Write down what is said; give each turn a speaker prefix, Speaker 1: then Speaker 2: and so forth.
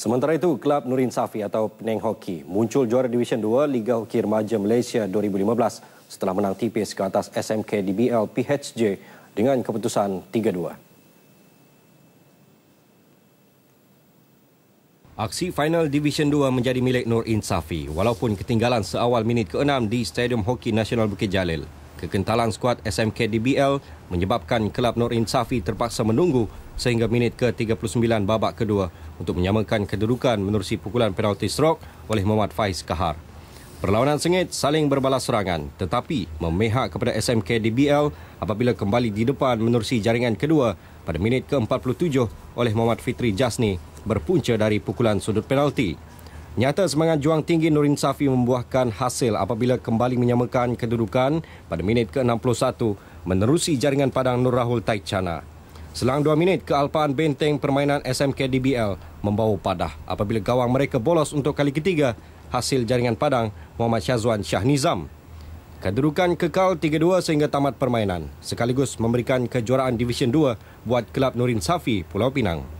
Speaker 1: Sementara itu, Kelab Nurin Safi atau Penang Hoki muncul juara Division 2 Liga Hoki Remaja Malaysia 2015 setelah menang tipis ke atas SMK DBL PHJ dengan keputusan 3-2. Aksi final Division 2 menjadi milik Nur Insafi walaupun ketinggalan seawal minit ke-6 di Stadium Hoki Nasional Bukit Jalil. Kekentalan skuad SMK DBL menyebabkan Kelab Nur Insafi terpaksa menunggu sehingga minit ke-39 babak kedua untuk menyamakan kedudukan menerusi pukulan penalti strok oleh Muhammad Faiz Kahar. Perlawanan sengit saling berbalas serangan tetapi memihak kepada SMK DBL apabila kembali di depan menerusi jaringan kedua pada minit ke-47 oleh Muhammad Fitri Jasni berpunca dari pukulan sudut penalti. Nyata semangat juang tinggi Nurin Safi membuahkan hasil apabila kembali menyamakan kedudukan pada minit ke-61 menerusi jaringan padang Nur Rahul Taichana. Selang dua minit, kealpaan benteng permainan SMK DBL membawa padah apabila gawang mereka bolos untuk kali ketiga hasil jaringan padang Muhammad Syazwan Shah Nizam. Kedudukan kekal 3-2 sehingga tamat permainan sekaligus memberikan kejuaraan Division 2 buat Kelab Nurin Safi Pulau Pinang.